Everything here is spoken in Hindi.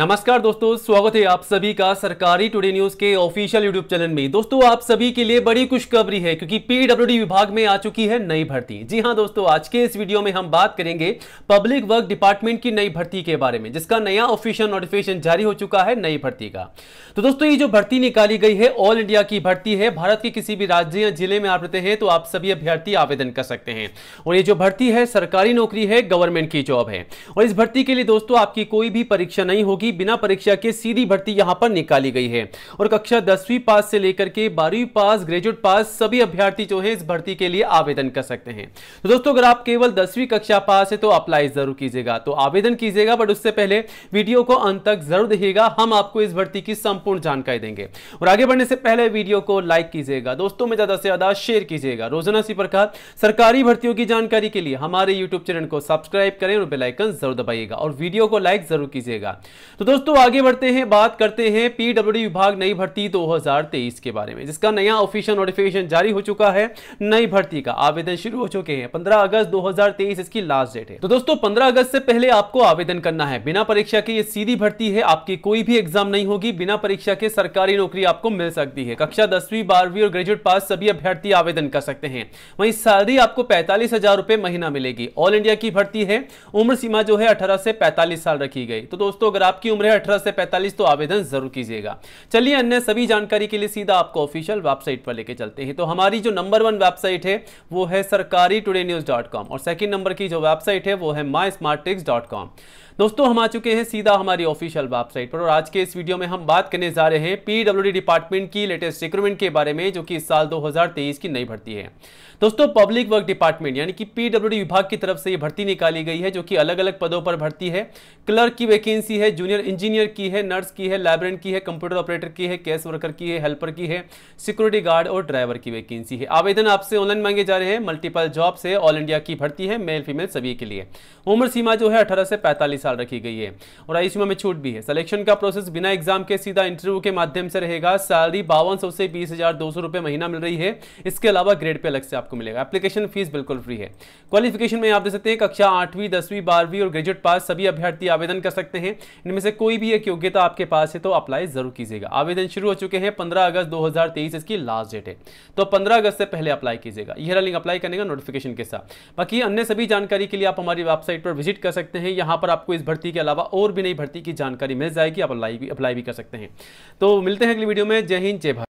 नमस्कार दोस्तों स्वागत है आप सभी का सरकारी टुडे न्यूज के ऑफिशियल यूट्यूब चैनल में दोस्तों आप सभी के लिए बड़ी खुशखबरी है क्योंकि पीडब्ल्यूडी विभाग में आ चुकी है नई भर्ती जी हां दोस्तों आज के इस वीडियो में हम बात करेंगे पब्लिक वर्क डिपार्टमेंट की नई भर्ती के बारे में जिसका नया ऑफिशियल नोटिफिकेशन जारी हो चुका है नई भर्ती का तो दोस्तों ये जो भर्ती निकाली गई है ऑल इंडिया की भर्ती है भारत के किसी भी राज्य या जिले में आप रहते हैं तो आप सभी अभ्यर्थी आवेदन कर सकते हैं और ये जो भर्ती है सरकारी नौकरी है गवर्नमेंट की जॉब है और इस भर्ती के लिए दोस्तों आपकी कोई भी परीक्षा नहीं होगी की बिना परीक्षा के सीधी भर्ती यहां पर निकाली गई है और कक्षा दसवीं पास से लेकर के बारहवीं पास ग्रेजुएट पास सभी अभ्यर्थी जो है इस भर्ती के लिए आवेदन कर सकते हैं तो दोस्तों अगर आप केवल दसवीं कक्षा पास है तो अप्लाई जरूर कीजिएगा तो आवेदन कीजिएगा बट उससे पहले वीडियो को अंत तक जरूर देखिएगा हम आपको इस भर्ती की संपूर्ण जानकारी देंगे और आगे बढ़ने से पहले वीडियो को लाइक कीजिएगा दोस्तों में ज्यादा से ज्यादा शेयर कीजिएगा रोजाना इसी प्रकार सरकारी भर्तियों की जानकारी के लिए हमारे यूट्यूब चैनल को सब्सक्राइब करें और बेलाइकन जरूर दबाइएगा और वीडियो को लाइक जरूर कीजिएगा तो दोस्तों आगे बढ़ते हैं बात करते हैं पीडब्ल्यूडी विभाग नई भर्ती 2023 के बारे में जिसका नया ऑफिशियल नोटिफिकेशन जारी हो चुका है नई भर्ती का आवेदन शुरू हो चुके हैं 15 अगस्त 2023 इसकी लास्ट डेट है तो दोस्तों 15 अगस्त से पहले आपको आवेदन करना है बिना परीक्षा के ये सीधी भर्ती है आपकी कोई भी एग्जाम नहीं होगी बिना परीक्षा के सरकारी नौकरी आपको मिल सकती है कक्षा दसवीं बारहवीं और ग्रेजुएट पास सभी अभ्यर्थी आवेदन कर सकते हैं वहीं सैलरी आपको पैंतालीस हजार रुपए महीना मिलेगी ऑल इंडिया की भर्ती है उम्र सीमा जो है अठारह से पैंतालीस साल रखी गई तो दोस्तों अगर आपकी आपकी उम्र है अठारह से पैंतालीस तो आवेदन जरूर कीजिएगा चलिए अन्य सभी जानकारी के लिए सीधा आपको ऑफिशियल वेबसाइट पर लेके चलते हैं तो हमारी जो नंबर वन वेबसाइट है वो है सरकारी टुडे न्यूज़ डॉट कॉम और सेकेंड नंबर की जो वेबसाइट है वो है my smart ticks dot com दोस्तों हम आ चुके हैं सीधा हमारी ऑफिशियल वेबसाइट पर और आज के इस वीडियो में हम बात करने जा रहे हैं पीडब्ल्यूडी डिपार्टमेंट की लेटेस्ट रिक्रूटमेंट के बारे में जो कि इस साल 2023 की नई भर्ती है दोस्तों पब्लिक वर्क डिपार्टमेंट यानी कि पीडब्ल्यूडी विभाग की तरफ से ये भर्ती निकाली गई है जो कि अलग अलग पदों पर भर्ती है क्लर्क की वैकेंसी है जूनियर इंजीनियर की है नर्स की है लाइब्रेरियन की है कंप्यूटर ऑपरेटर की है कैश वर्कर की है हेल्पर की है सिक्योरिटी गार्ड और ड्राइवर की वैकेंसी है आवेदन आपसे ऑनलाइन मांगे जा रहे हैं मल्टीपल जॉब है ऑल इंडिया की भर्ती है मेल फीमेल सभी के लिए उम्र सीमा जो है अठारह से पैंतालीस साल रखी गई है और आई में छूट भी है सिलेक्शन का प्रोसेस बिना एग्जाम के सीधा इंटरव्यू के माध्यम से रहेगा सैलरी बावन से बीस हजार महीना मिल रही है इसके अलावा ग्रेड पे अलग से आपको मिलेगा एप्लीकेशन फीस बिल्कुल फ्री है क्वालिफिकेशन में आप देख सकते हैं कक्षा आठवीं दसवीं बारहवीं और ग्रेजुएट पास सभी अभ्यर्थी आवेदन कर सकते हैं इनमें से कोई भी एक योग्यता आपके पास है तो अप्लाई जरूर कीजिएगा आवेदन शुरू हो चुके हैं पंद्रह अगस्त दो इसकी लास्ट डेट है तो पंद्रह अगस्त से पहले अप्लाई कीजिएगा यह लिंक अप्लाई करने का नोटिफिकेशन के साथ बाकी अन्य सभी जानकारी के लिए आप हमारी वेबसाइट पर विजिट कर सकते हैं यहां पर आपको इस भर्ती के अलावा और भी नई भर्ती की जानकारी मिल जाएगी आप अप्लाई भी अप्लाई भी कर सकते हैं तो मिलते हैं अगली वीडियो में जय हिंद जय भारत